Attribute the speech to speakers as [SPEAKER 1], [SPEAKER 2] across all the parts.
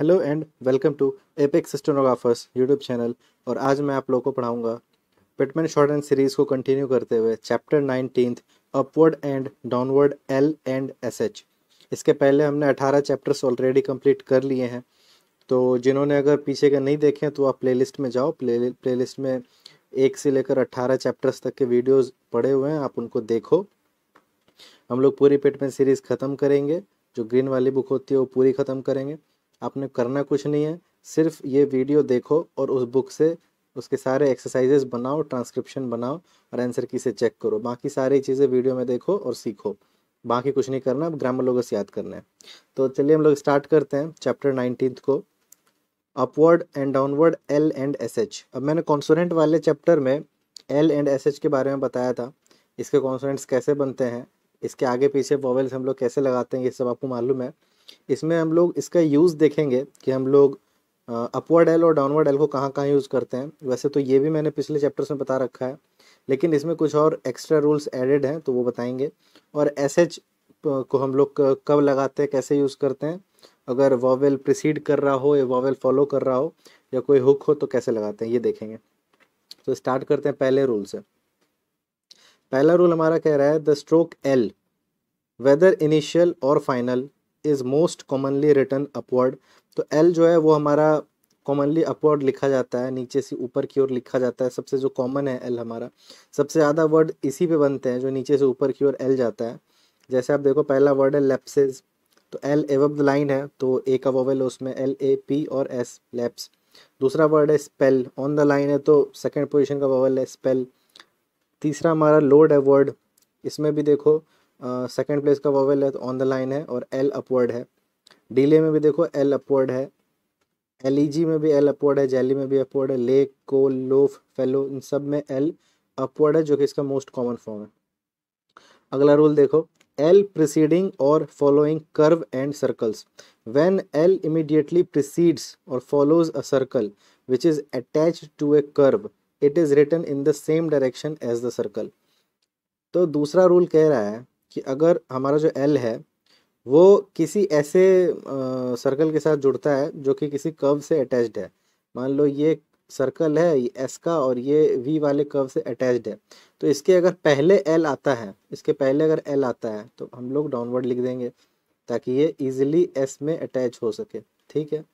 [SPEAKER 1] Hello and welcome to Apex stenographers YouTube channel और आज मैं आप लोगों को पढ़ाऊंगा पिटमैन शॉर्ट एंड सीरीज़ को कंटिन्यू करते हुए chapter nineteen upward and downward L and S H इसके पहले हमने अठारह चैप्टर्स ऑलरेडी कंप्लीट कर लिए हैं तो जिन्होंने अगर पीछे का नहीं देखे तो आप प्ले में जाओ प्ले प्लेलिस्ट में एक से लेकर अट्ठारह चैप्टर्स तक के वीडियोज़ पड़े हुए हैं आप उनको देखो हम लोग पूरी पिटमैन सीरीज़ ख़त्म करेंगे जो ग्रीन वाली बुक होती है वो पूरी ख़त्म करेंगे आपने करना कुछ नहीं है सिर्फ ये वीडियो देखो और उस बुक से उसके सारे एक्सरसाइजेस बनाओ ट्रांसक्रिप्शन बनाओ और आंसर की से चेक करो बाकी सारी चीज़ें वीडियो में देखो और सीखो बाकी कुछ नहीं करना ग्रामर लोगों से याद करना है तो चलिए हम लोग स्टार्ट करते हैं चैप्टर नाइनटीन को upward and downward L and S H अब मैंने कॉन्सोनेंट वाले चैप्टर में एल एंड एस एच के बारे में बताया था इसके कॉन्सोनेंट्स कैसे बनते हैं इसके आगे पीछे वॉवल्स हम लोग कैसे लगाते हैं ये सब आपको मालूम है इसमें हम लोग इसका यूज़ देखेंगे कि हम लोग अपवर्ड एल और डाउनवर्ड एल को कहाँ कहाँ यूज़ करते हैं वैसे तो ये भी मैंने पिछले चैप्टर्स में बता रखा है लेकिन इसमें कुछ और एक्स्ट्रा रूल्स एडेड हैं तो वो बताएंगे और एस एच को हम लोग कब लगाते हैं कैसे यूज़ करते हैं अगर वॉवेल प्रिसीड कर रहा हो या वॉवेल फॉलो कर रहा हो या कोई हुक हो तो कैसे लगाते हैं ये देखेंगे तो स्टार्ट करते हैं पहले रूल से पहला रूल हमारा कह रहा है the stroke L whether initial और final is most commonly written upward तो एल जो है वो हमारा कॉमनली अपवर्ड लिखा जाता है नीचे से ऊपर की ओर लिखा जाता है सबसे जो कॉमन है एल हमारा सबसे ज़्यादा वर्ड इसी पे बनते हैं जो नीचे से ऊपर की ओर एल जाता है जैसे आप देखो पहला वर्ड है लेप्सेज तो एल एवब द लाइन है तो ए का वोवेल है उसमें एल ए पी और एस लेप्स दूसरा वर्ड है स्पेल ऑन द लाइन है तो सेकेंड पोजिशन का वोवेल है स्पेल तीसरा हमारा लोड है वर्ड इसमें भी देखो सेकेंड प्लेस का वोवेल है तो ऑन द लाइन है और एल अपवर्ड है डीले में भी देखो एल अपवर्ड है एल ई जी में भी एल अपवर्ड है जैली में भी अपवर्ड है लेक को लोफ फेलो इन सब में एल अपवर्ड है जो कि इसका मोस्ट कॉमन फॉर्म है अगला रूल देखो एल प्रिसीडिंग और following curve and circles when L immediately precedes और follows a circle which is attached to a curve it is written in the same direction as the circle तो दूसरा rule कह रहा है कि अगर हमारा जो एल है वो किसी ऐसे सर्कल के साथ जुड़ता है जो कि किसी कर्व से अटैच्ड है मान लो ये सर्कल है ये एस का और ये वी वाले कर्व से अटैच्ड है तो इसके अगर पहले एल आता है इसके पहले अगर एल आता है तो हम लोग डाउनवर्ड लिख देंगे ताकि ये इजिली एस में अटैच हो सके ठीक है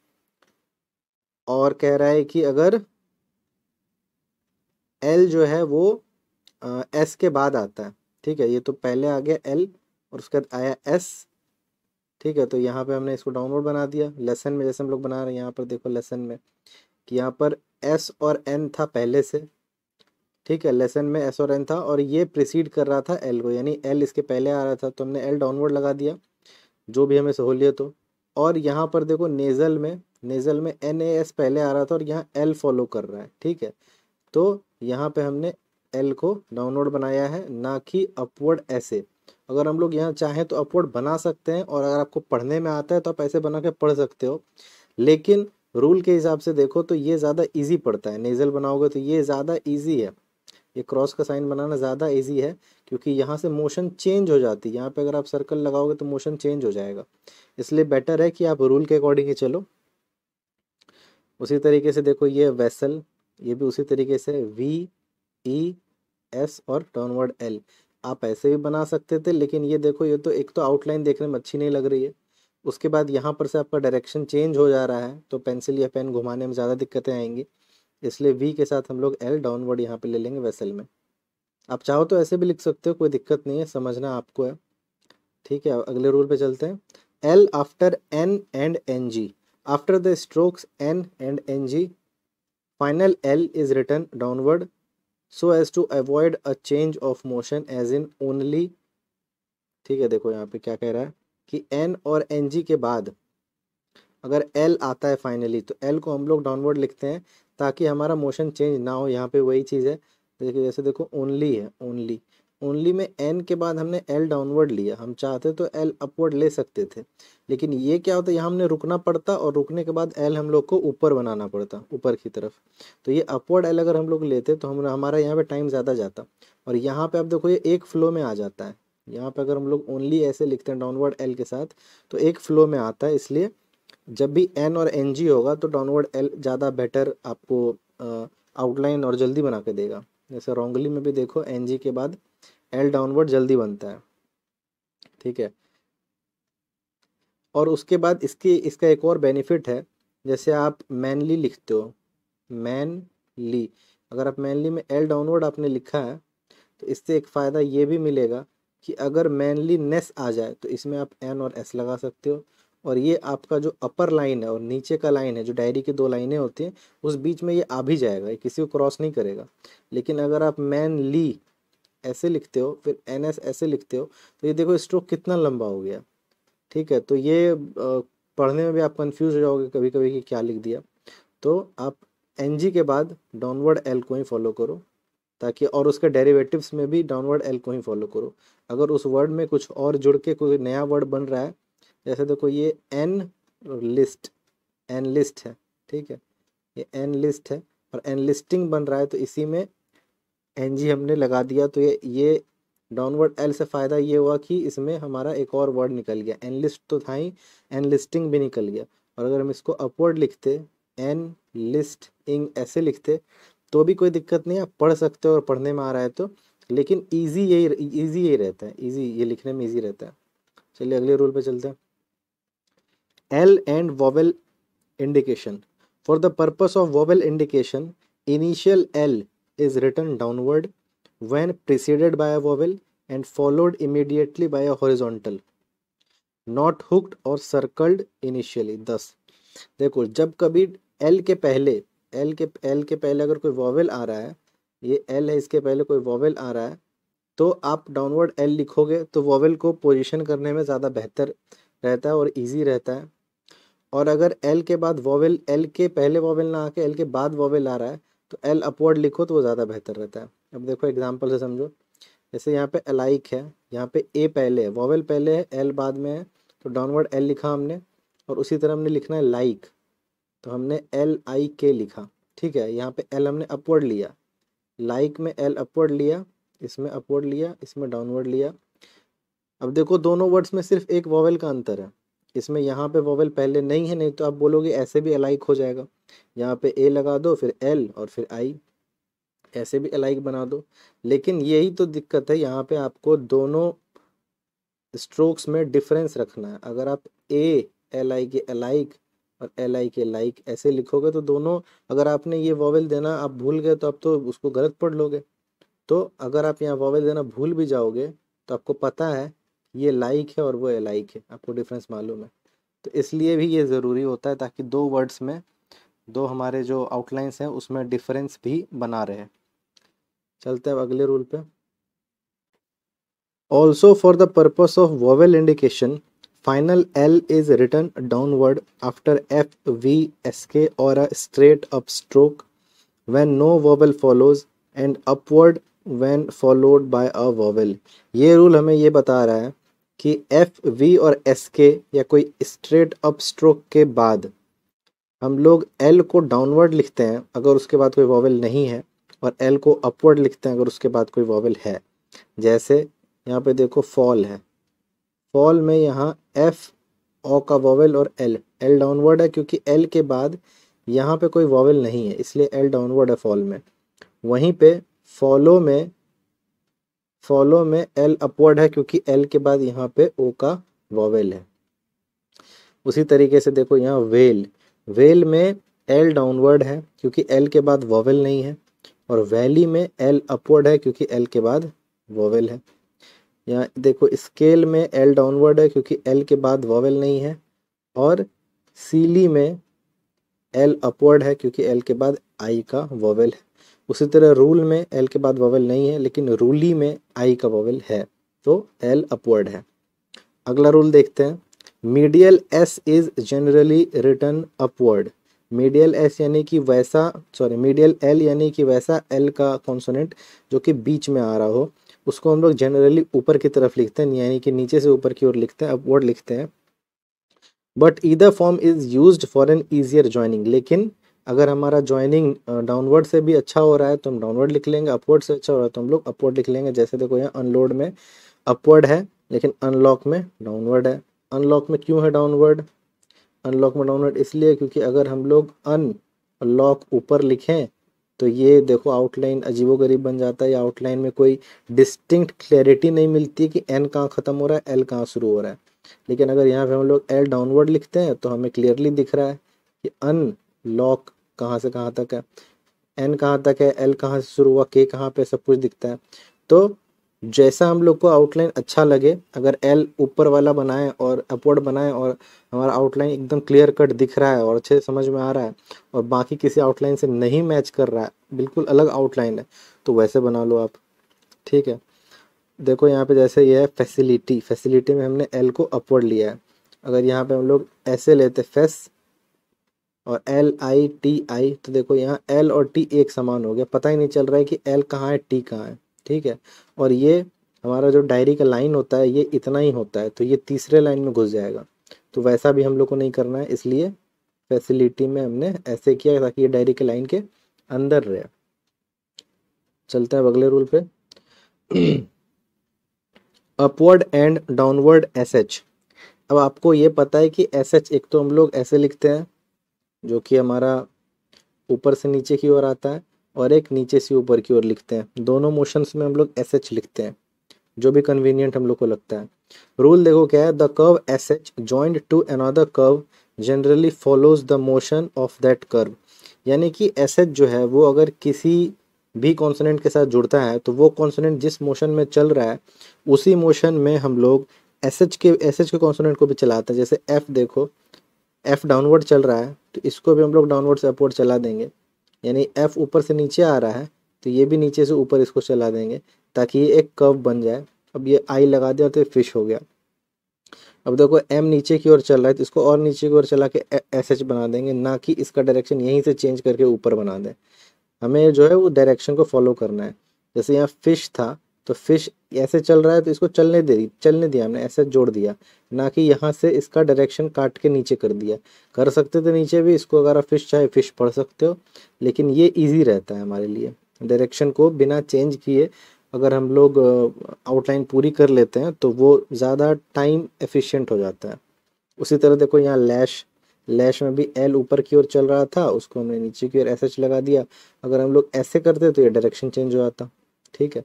[SPEAKER 1] और कह रहा है कि अगर एल जो है वो एस के बाद आता है ठीक है ये तो पहले आ गया एल और उसके बाद आया एस ठीक है तो यहाँ पे हमने इसको डाउनलोड बना दिया लेसन में जैसे हम लोग बना रहे हैं यहाँ पर देखो लेसन में कि यहाँ पर एस और एन था पहले से ठीक है लेसन में एस और एन था और ये प्रिसीड कर रहा था एल को यानी एल इसके पहले आ रहा था तो हमने एल डाउनवर्ड लगा दिया जो भी हमें सहूलियत हो और यहाँ पर देखो नेज़ल में नेज़ल में एन ए एस पहले आ रहा था और यहाँ एल फॉलो कर रहा है ठीक है तो यहाँ पे हमने एल को डाउनवर्ड बनाया है ना कि अपवर्ड ऐसे अगर हम लोग यहाँ चाहें तो अपवर्ड बना सकते हैं और अगर आपको पढ़ने में आता है तो आप ऐसे बना के पढ़ सकते हो लेकिन रूल के हिसाब से देखो तो ये ज़्यादा ईजी पड़ता है नेज़ल बनाओगे तो ये ज़्यादा ईजी है ये क्रॉस का साइन बनाना ज़्यादा ईजी है क्योंकि यहाँ से मोशन चेंज हो जाती है यहाँ पर अगर आप सर्कल लगाओगे तो मोशन चेंज हो जाएगा इसलिए बेटर है कि आप रूल के अकॉर्डिंग ही चलो उसी तरीके से देखो ये वेसल ये भी उसी तरीके से वी ई e, एस और टर्नवर्ड एल आप ऐसे भी बना सकते थे लेकिन ये देखो ये तो एक तो आउटलाइन देखने में अच्छी नहीं लग रही है उसके बाद यहाँ पर से आपका डायरेक्शन चेंज हो जा रहा है तो पेंसिल या पेन घुमाने में ज़्यादा दिक्कतें आएंगी इसलिए वी के साथ हम लोग एल डाउनवर्ड यहाँ पे ले लेंगे वेसल में आप चाहो तो ऐसे भी लिख सकते हो कोई दिक्कत नहीं है समझना आपको है ठीक है अगले रूल पे चलते हैं L after N and N G after the strokes N and N G final L is written downward so as to avoid a change of motion as in only ठीक है देखो यहाँ पे क्या कह रहा है कि एन और एन जी के बाद अगर एल आता है फाइनली तो एल को हम लोग डाउनवर्ड लिखते हैं ताकि हमारा मोशन चेंज ना हो यहाँ पे वही चीज़ है देखिए जैसे देखो ओनली है ओनली ओनली में एन के बाद हमने एल डाउनवर्ड लिया हम चाहते तो एल अपवर्ड ले सकते थे लेकिन ये क्या होता है यहाँ हमने रुकना पड़ता और रुकने के बाद एल हम लोग को ऊपर बनाना पड़ता ऊपर की तरफ तो ये अपवर्ड एल अगर हम लोग लेते तो हम हमारा यहाँ पे टाइम ज़्यादा जाता और यहाँ पे आप देखो ये एक फ्लो में आ जाता है यहाँ पर अगर हम लोग ओनली ऐसे लिखते हैं डाउनवर्ड एल के साथ तो एक फ्लो में आता है इसलिए जब भी एन और एन जी होगा तो डाउनवर्ड एल ज़्यादा बेटर आपको आउटलाइन और जल्दी बना के देगा जैसे रोंगली में भी देखो एन जी के बाद एल डाउनवर्ड जल्दी बनता है ठीक है और उसके बाद इसकी इसका एक और बेनिफिट है जैसे आप मैनली लिखते हो मैन ली अगर आप मैनली में एल डाउनवर्ड आपने लिखा है तो इससे एक फ़ायदा ये भी मिलेगा कि अगर मैनली नेस आ जाए तो इसमें आप एन और एस लगा सकते हो और ये आपका जो अपर लाइन है और नीचे का लाइन है जो डायरी की दो लाइनें होती हैं उस बीच में ये आ भी जाएगा ये किसी को क्रॉस नहीं करेगा लेकिन अगर आप मैन ली ऐसे लिखते हो फिर एन एस ऐसे लिखते हो तो ये देखो स्ट्रोक कितना लंबा हो गया ठीक है तो ये पढ़ने में भी आप कंफ्यूज हो जाओगे कभी कभी कि क्या लिख दिया तो आप एन जी के बाद डाउनवर्ड एल को ही फॉलो करो ताकि और उसके डेरिवेटिव्स में भी डाउनवर्ड एल को ही फॉलो करो अगर उस वर्ड में कुछ और जुड़ के कोई नया वर्ड बन रहा है जैसे देखो ये एन लिस्ट एन लिस्ट है ठीक है ये एन लिस्ट है और एन लिस्टिंग बन रहा है तो इसी में एन जी हमने लगा दिया तो ये ये डाउनवर्ड एल से फ़ायदा ये हुआ कि इसमें हमारा एक और वर्ड निकल गया एन लिस्ट तो था ही एन लिस्टिंग भी निकल गया और अगर हम इसको अपवर्ड लिखते एन लिस्ट इंग ऐसे लिखते तो भी कोई दिक्कत नहीं आप पढ़ सकते हो और पढ़ने में आ रहा है तो लेकिन ईजी यही ईजी यही रहता है ईजी ये लिखने में ईजी रहता है चलिए अगले रूल पर चलते हैं L and vowel indication for the purpose of vowel indication initial L is written downward when preceded by a vowel and followed immediately by a horizontal not hooked or circled initially thus देखो जब कभी L के पहले L के L के पहले अगर कोई वॉवेल आ रहा है ये एल है इसके पहले कोई वॉवेल आ रहा है तो आप डाउनवर्ड एल लिखोगे तो वॉवेल को पोजीशन करने में ज़्यादा बेहतर रहता है और इजी रहता है और अगर एल के बाद वॉवेल एल के पहले वॉवेल ना आके एल के बाद वॉवेल आ रहा है तो एल अपवर्ड लिखो तो वो ज़्यादा बेहतर रहता है अब देखो एग्जाम्पल से समझो जैसे यहाँ पे अलाइक है यहाँ पे ए पहले है वॉवेल पहले है एल बाद में है तो डाउनवर्ड एल लिखा हमने और उसी तरह हमने लिखना है लाइक तो हमने एल आई के लिखा ठीक है यहाँ पे एल हमने अपवर्ड लिया लाइक में एल अपवर्ड लिया इसमें अपवर्ड लिया इसमें डाउनवर्ड लिया अब देखो दोनों वर्ड्स में सिर्फ एक वॉवेल का अंतर है इसमें यहाँ पे वोवेल पहले नहीं है नहीं तो आप बोलोगे ऐसे भी अलाइक हो जाएगा यहाँ पे ए लगा दो फिर एल और फिर आई ऐसे भी अलाइक बना दो लेकिन यही तो दिक्कत है यहाँ पे आपको दोनों स्ट्रोक्स में डिफरेंस रखना है अगर आप ए एल आई के अलाइक और एल आई के लाइक ऐसे लिखोगे तो दोनों अगर आपने ये वॉवेल देना आप भूल गए तो आप तो उसको गलत पढ़ लोगे तो अगर आप यहाँ वॉवेल देना भूल भी जाओगे तो आपको पता है ये लाइक है और वो अलाइक है आपको डिफरेंस मालूम है तो इसलिए भी ये ज़रूरी होता है ताकि दो वर्ड्स में दो हमारे जो आउटलाइंस हैं उसमें डिफरेंस भी बना रहे चलते हैं अब अगले रूल पे also for the purpose of vowel indication L is return downward after F V S K और a straight up upstroke when no vowel follows and upward when followed by a vowel ये rule हमें ये बता रहा है कि F we और S के या कोई स्ट्रेट अप स्ट्रोक के बाद हम लोग एल को डाउनवर्ड लिखते हैं अगर उसके बाद कोई वॉवल नहीं है और एल को अपवर्ड लिखते हैं अगर उसके बाद कोई वॉवल है जैसे यहाँ पे देखो फॉल है फॉल में यहाँ एफ ओ का वॉवल और एल एल डाउनवर्ड है क्योंकि एल के बाद यहाँ पे कोई वॉवल नहीं है इसलिए एल डाउनवर्ड है फॉल में वहीं पे फॉलो में फॉलो में एल अपवर्ड है क्योंकि एल के बाद यहाँ पे ओ का वॉवेल है उसी तरीके से देखो यहाँ वेल वेल में एल डाउनवर्ड है क्योंकि एल के बाद वॉवेल नहीं है और वैली में एल अपवर्ड है क्योंकि एल के बाद वॉवेल है यहाँ देखो स्केल में एल डाउनवर्ड है क्योंकि एल के बाद वॉवेल नहीं है और सीली में एल अपवर्ड है क्योंकि एल के बाद आई का वॉवेल है उसी तरह रूल में एल के बाद वोवेल नहीं है लेकिन रूली में आई का वोवेल है तो एल अपवर्ड है अगला रूल देखते हैं medial S is generally return upward medial S यानी कि वैसा सॉरी मीडियल एल यानी कि वैसा एल का कॉन्सोनेंट जो कि बीच में आ रहा हो उसको हम लोग जनरली ऊपर की तरफ लिखते हैं यानी कि नीचे से ऊपर की ओर लिखते हैं अपवर्ड लिखते हैं but either form is use for an easier joining लेकिन अगर हमारा ज्वाइनिंग डाउनवर्ड से भी अच्छा हो रहा है तो हम डाउनवर्ड लिख लेंगे अपवर्ड से अच्छा हो रहा है तो हम लोग अपवर्ड लिख लेंगे जैसे देखो यहाँ अनलोड में अपवर्ड है लेकिन अनलॉक में डाउनवर्ड है अनलॉक में क्यों है डाउनवर्ड अनलॉक में डाउनवर्ड इसलिए क्योंकि अगर हम लोग अन लॉक ऊपर लिखें तो ये देखो आउटलाइन अजीबो गरीब बन जाता है या आउटलाइन में कोई डिस्टिंक्ट क्लैरिटी नहीं मिलती कि एन कहाँ ख़त्म हो रहा है एल कहाँ शुरू हो रहा है लेकिन अगर यहाँ पे हम लोग एल डाउनवर्ड लिखते हैं तो हमें क्लियरली दिख रहा है कि अन लॉक कहाँ से कहाँ तक है एन कहाँ तक है एल कहाँ से शुरू हुआ के कहाँ पे सब कुछ दिखता है तो जैसा हम लोग को आउटलाइन अच्छा लगे अगर एल ऊपर वाला बनाए और अपवर्ड बनाए और हमारा आउटलाइन एकदम क्लियर कट दिख रहा है और अच्छे समझ में आ रहा है और बाकी किसी आउटलाइन से नहीं मैच कर रहा है बिल्कुल अलग आउटलाइन है तो वैसे बना लो आप ठीक है देखो यहाँ पे जैसे ये है फैसिलिटी फैसिलिटी में हमने एल को अपवर्ड लिया है अगर यहाँ पे हम लोग ऐसे लेते फेस और एल आई टी आई तो देखो यहाँ एल और टी एक समान हो गया पता ही नहीं चल रहा है कि एल कहाँ है टी कहाँ है ठीक है और ये हमारा जो डायरी का लाइन होता है ये इतना ही होता है तो ये तीसरे लाइन में घुस जाएगा तो वैसा भी हम लोग को नहीं करना है इसलिए फैसिलिटी में हमने ऐसे किया ताकि ये डायरी के लाइन के अंदर रहे चलते हैं अगले रूल पे upward and downward S H अब आपको ये पता है कि एस एच एक तो हम लोग ऐसे लिखते हैं जो कि हमारा ऊपर से नीचे की ओर आता है और एक नीचे से ऊपर की ओर लिखते हैं दोनों मोशंस में हम लोग एस एच लिखते हैं जो भी कन्वीनियंट हम लोग को लगता है रूल देखो क्या है the curve S H joined to another curve generally follows the motion of that curve यानी कि एस एच जो है वो अगर किसी भी कॉन्सोनेंट के साथ जुड़ता है तो वो कॉन्सोनेंट जिस मोशन में चल रहा है उसी मोशन में हम लोग एस एच के एस एच के कॉन्सोनेंट को भी चलाते हैं जैसे एफ़ देखो एफ़ डाउनवर्ड चल रहा है तो इसको भी हम लोग डाउनवर्ड से अपवर्ड चला देंगे यानी एफ ऊपर से नीचे आ रहा है तो ये भी नीचे से ऊपर इसको चला देंगे ताकि ये एक कर्व बन जाए अब ये आई लगा दिया तो ये फिश हो गया अब देखो एम नीचे की ओर चल रहा है तो इसको और नीचे की ओर चला के एस एच बना देंगे ना कि इसका डायरेक्शन यहीं से चेंज करके ऊपर बना दें हमें जो है वो डायरेक्शन को फॉलो करना है जैसे यहाँ फिश था तो फिश ऐसे चल रहा है तो इसको चलने दे चलने दिया हमने ऐसे जोड़ दिया ना कि यहाँ से इसका डायरेक्शन काट के नीचे कर दिया कर सकते थे नीचे भी इसको अगर आप फिश चाहे फिश पढ़ सकते हो लेकिन ये ईजी रहता है हमारे लिए डायरेक्शन को बिना चेंज किए अगर हम लोग आउटलाइन पूरी कर लेते हैं तो वो ज़्यादा टाइम एफिशेंट हो जाता है उसी तरह देखो यहाँ लैश लैश में भी एल ऊपर की ओर चल रहा था उसको हमने नीचे की ओर एस लगा दिया अगर हम लोग ऐसे करते तो ये डायरेक्शन चेंज हो जाता ठीक है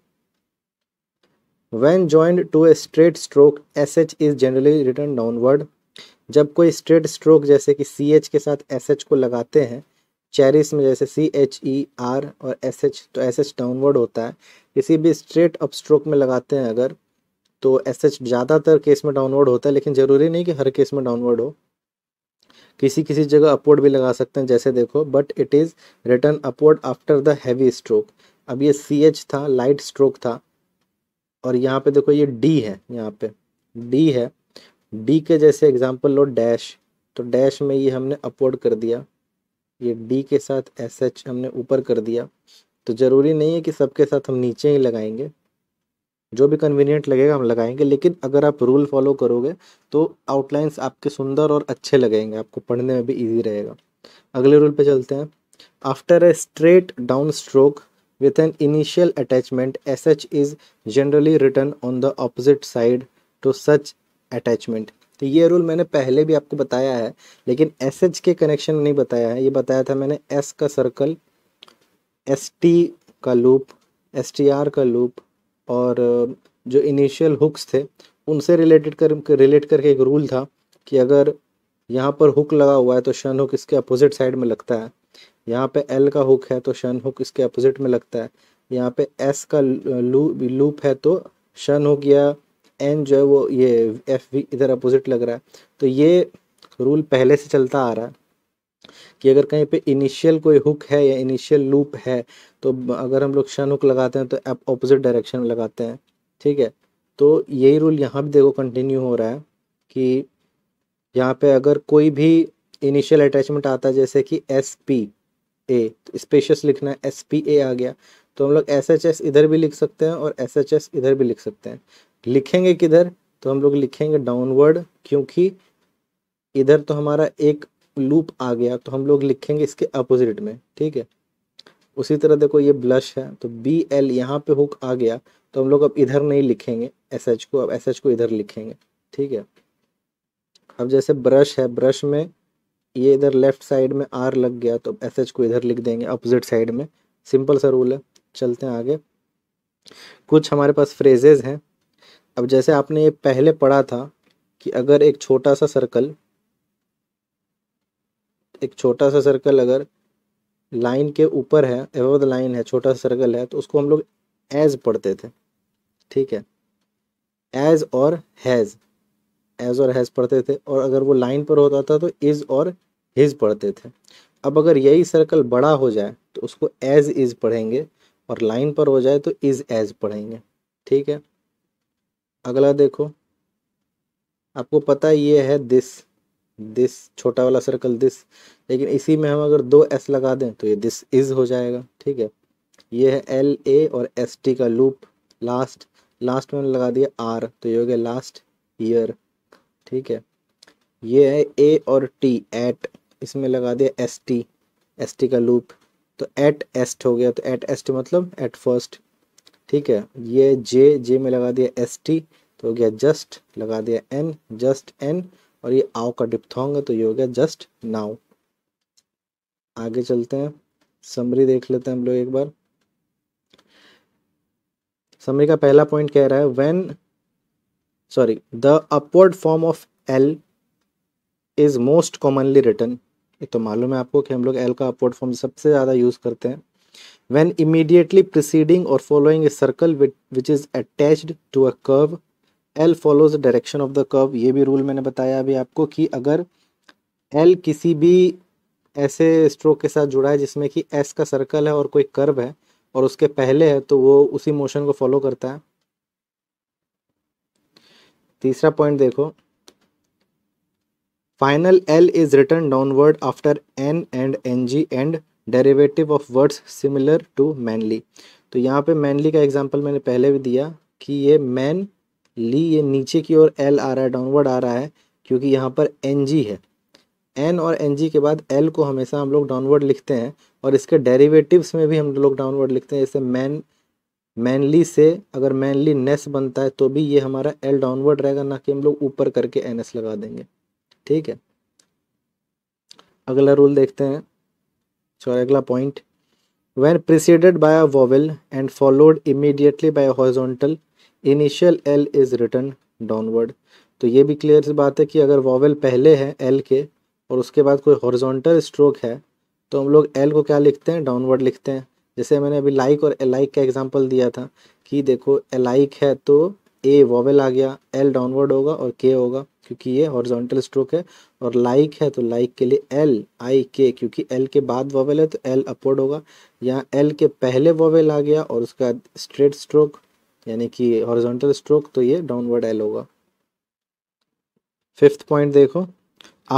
[SPEAKER 1] When joined to a straight stroke, SH is generally written downward. जब कोई स्ट्रेट स्ट्रोक जैसे कि सी एच के साथ एस एच को लगाते हैं चेरिस में जैसे सी एच ई आर और एस एच तो एस एच डाउनवर्ड होता है किसी भी स्ट्रेट अप स्ट्रोक में लगाते हैं अगर तो एस एच ज़्यादातर केस में डाउनवर्ड होता है लेकिन ज़रूरी नहीं कि हर केस में डाउनवर्ड हो किसी किसी जगह अपवर्ड भी लगा सकते हैं जैसे देखो but it is written upward after the heavy stroke अब ये सी एच था लाइट स्ट्रोक था और यहाँ पे देखो ये डी है यहाँ पे डी है डी के जैसे एग्जाम्पल लो डैश तो डैश में ये हमने अपवर्ड कर दिया ये डी के साथ एस एच हमने ऊपर कर दिया तो ज़रूरी नहीं है कि सबके साथ हम नीचे ही लगाएंगे जो भी कन्वीनियंट लगेगा हम लगाएंगे लेकिन अगर आप रूल फॉलो करोगे तो आउटलाइंस आपके सुंदर और अच्छे लगेंगे आपको पढ़ने में भी ईजी रहेगा अगले रूल पे चलते हैं after a straight down stroke with an initial attachment sh is generally written on the opposite side to such attachment तो ये रूल मैंने पहले भी आपको बताया है लेकिन एस एच के कनेक्शन में नहीं बताया है ये बताया था मैंने एस का सर्कल एस टी का लूप एस टी आर का लूप और uh, जो इनिशियल हुक्स थे उनसे रिलेटेड कर रिलेट करके एक रूल था कि अगर यहाँ पर हुक लगा हुआ है तो शन हुक इसके अपोजिट साइड में लगता है यहाँ पे एल का हुक है तो शन हुक इसके अपोजिट में लगता है यहाँ पे एस का लू लूप है तो शन हुक या एन जो है वो ये एफ वी इधर अपोजिट लग रहा है तो ये रूल पहले से चलता आ रहा है कि अगर कहीं पे इनिशियल कोई हुक है या इनिशियल लूप है तो अगर हम लोग शन हुक लगाते हैं तो आप अपोजिट डायरेक्शन में लगाते हैं ठीक है तो यही रूल यहाँ भी देखो कंटिन्यू हो रहा है कि यहाँ पे अगर कोई भी इनिशियल अटैचमेंट आता है जैसे कि एस पी ए तो स्पेशस लिखना है एस पी ए आ गया तो हम लोग एस एच एस इधर भी लिख सकते हैं और एस एच एस इधर भी लिख सकते हैं लिखेंगे किधर तो हम लोग लिखेंगे डाउनवर्ड क्योंकि इधर तो हमारा एक लूप आ गया तो हम लोग लिखेंगे इसके अपोजिट में ठीक है उसी तरह देखो ये ब्लश है तो बी एल यहाँ पे हुक आ गया तो हम लोग अब इधर नहीं लिखेंगे एस एच को अब एस एच को इधर लिखेंगे ठीक है अब जैसे ब्रश है ब्रश में ये इधर लेफ्ट साइड में आर लग गया तो एस एच को इधर लिख देंगे अपोजिट साइड में सिंपल सा रूल है चलते हैं आगे कुछ हमारे पास फ्रेजेज हैं अब जैसे आपने ये पहले पढ़ा था कि अगर एक छोटा सा सर्कल एक छोटा सा सर्कल अगर लाइन के ऊपर है एव द लाइन है छोटा सा सर्कल है तो उसको हम लोग एज पढ़ते थे ठीक है एज और हैज़ एज और हैज़ पढ़ते थे और अगर वो लाइन पर होता था तो इज़ और इज पढ़ते थे अब अगर यही सर्कल बड़ा हो जाए तो उसको एज इज पढ़ेंगे और लाइन पर हो जाए तो इज एज पढ़ेंगे ठीक है अगला देखो आपको पता ये है दिस दिस छोटा वाला सर्कल दिस लेकिन इसी में हम अगर दो एस लगा दें तो ये दिस इज हो जाएगा ठीक है ये है एल ए और एस टी का लूप लास्ट लास्ट में लगा दिया आर तो ये हो गया लास्ट ईयर ठीक है ये है ए और टी एट इसमें लगा दिया एस टी एस टी का लूप तो एट एस्ट हो गया तो एट एस्ट मतलब एट फर्स्ट ठीक है ये जे जे में लगा दिया एस टी तो हो गया जस्ट लगा दिया एन जस्ट एन और ये आओ का डिप्थोंग है तो ये हो गया जस्ट नाउ आगे चलते हैं समरी देख लेते हैं हम लोग एक बार समरी का पहला पॉइंट कह रहा है when sorry the upward form of L is most commonly return ये तो मालूम है आपको कि हम लोग एल का अपवर्ड फॉर्म सबसे ज़्यादा यूज़ करते हैं वेन इमीडिएटली प्रिसीडिंग और following a circle which is is to a curve L follows the direction of the curve ये भी रूल मैंने बताया अभी आपको कि अगर एल किसी भी ऐसे स्ट्रोक के साथ जुड़ा है जिसमें कि एस का सर्कल है और कोई कर्व है और उसके पहले है तो वो उसी मोशन को फॉलो करता है तीसरा पॉइंट देखो final l is written downward after n and ng and derivative of words similar to manly तो यहाँ पे मैनली का एग्जाम्पल मैंने पहले भी दिया कि ये मैन ली ये नीचे की ओर एल आ रहा है डाउनवर्ड आ रहा है क्योंकि यहाँ पर एन जी है एन और एन जी के बाद एल को हमेशा हम लोग डाउनवर्ड लिखते हैं और इसके डेरिवेटिव्स में भी हम लोग डाउनवर्ड लिखते हैं जैसे मैन मैनली से अगर मैनली नेस बनता है तो भी ये हमारा एल डाउनवर्ड रहेगा ना कि हम लोग ऊपर करके एन एस लगा देंगे ठीक है अगला रूल देखते हैं सॉरी अगला point when preceded by a vowel and followed immediately by a initial L is return downward तो ये भी क्लियर सी बात है कि अगर वॉवेल पहले है एल के और उसके बाद कोई हॉरिजॉन्टल स्ट्रोक है तो हम लोग एल को क्या लिखते हैं डाउनवर्ड लिखते हैं जैसे मैंने अभी लाइक और एलाइक का एग्जाम्पल दिया था कि देखो एलाइक है तो ए वोवेल आ गया एल डाउनवर्ड होगा और के होगा क्योंकि ये हॉरिजॉन्टल स्ट्रोक है और लाइक है तो लाइक के लिए एल आई के क्योंकि एल के बाद वॉवेल है तो एल अपवर्ड होगा यहाँ एल के पहले वॉवेल आ गया और उसका स्ट्रेट स्ट्रोक यानी कि हॉर्जोंटल स्ट्रोक तो ये डाउनवर्ड एल होगा फिफ्थ पॉइंट देखो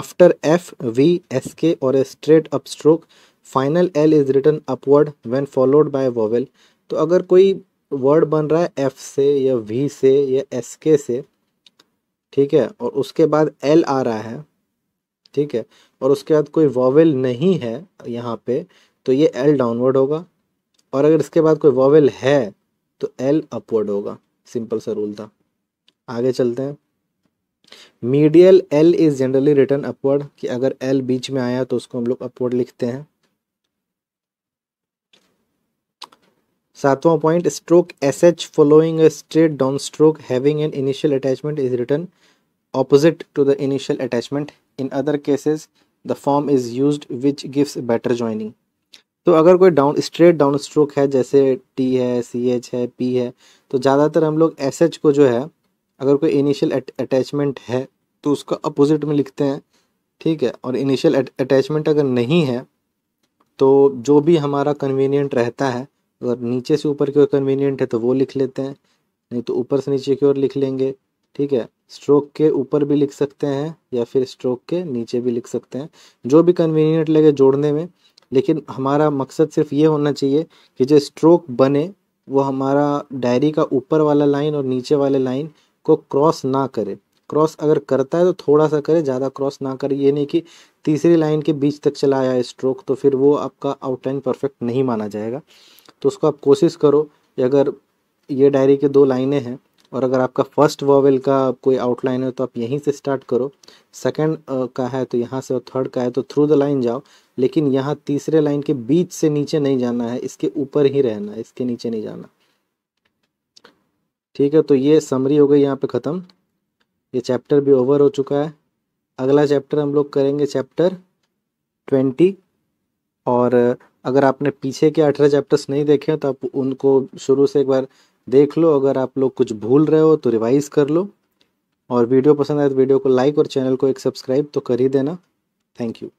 [SPEAKER 1] after F V S K और a straight up stroke final L is return upward when followed by vowel तो अगर कोई वर्ड बन रहा है एफ से या वी से या एस के से ठीक है और उसके बाद एल आ रहा है ठीक है और उसके बाद कोई वॉवल नहीं है यहाँ पे तो ये एल डाउनवर्ड होगा और अगर इसके बाद कोई वॉवल है तो एल अपवर्ड होगा सिंपल सा रूल था आगे चलते हैं medial L is generally return upward कि अगर एल बीच में आया तो उसको हम लोग अपवर्ड लिखते हैं सातवां point stroke S H following straight down stroke having an initial attachment is return opposite to the initial attachment in other cases the form is use which gives better joining तो अगर कोई down straight down stroke है जैसे T है C H है P है तो ज़्यादातर हम लोग एस एच को जो है अगर कोई इनिशियल अटैचमेंट है तो उसका अपोजिट में लिखते हैं ठीक है और इनिशियल अटैचमेंट अगर नहीं है तो जो भी हमारा कन्वीनियंट रहता है अगर तो नीचे से ऊपर की ओर कन्वीनियंट है तो वो लिख लेते हैं नहीं तो ऊपर से नीचे की ओर लिख लेंगे ठीक है स्ट्रोक के ऊपर भी लिख सकते हैं या फिर स्ट्रोक के नीचे भी लिख सकते हैं जो भी कन्वीनियंट लगे जोड़ने में लेकिन हमारा मकसद सिर्फ ये होना चाहिए कि जो स्ट्रोक बने वो हमारा डायरी का ऊपर वाला लाइन और नीचे वाले लाइन को क्रॉस ना करे क्रॉस अगर करता है तो थोड़ा सा करे ज़्यादा क्रॉस ना करे ये नहीं कि तीसरी लाइन के बीच तक चला आया स्ट्रोक तो फिर वो आपका आउटलाइन परफेक्ट नहीं माना जाएगा तो उसको आप कोशिश करो कि अगर ये डायरी के दो लाइनें हैं और अगर आपका फर्स्ट वॉवेल का कोई आउटलाइन है तो आप यहीं से स्टार्ट करो सेकंड का है तो यहाँ से और थर्ड का है तो थ्रू द लाइन जाओ लेकिन यहाँ तीसरे लाइन के बीच से नीचे नहीं जाना है इसके ऊपर ही रहना है इसके नीचे नहीं जाना ठीक है तो ये समरी हो गई यहाँ पे ख़त्म ये चैप्टर भी ओवर हो चुका है अगला चैप्टर हम लोग करेंगे चैप्टर ट्वेंटी और अगर आपने पीछे के अठारह चैप्टर्स नहीं देखे तो आप उनको शुरू से एक बार देख लो अगर आप लोग कुछ भूल रहे हो तो रिवाइज़ कर लो और वीडियो पसंद आए तो वीडियो को लाइक और चैनल को एक सब्सक्राइब तो कर ही देना थैंक यू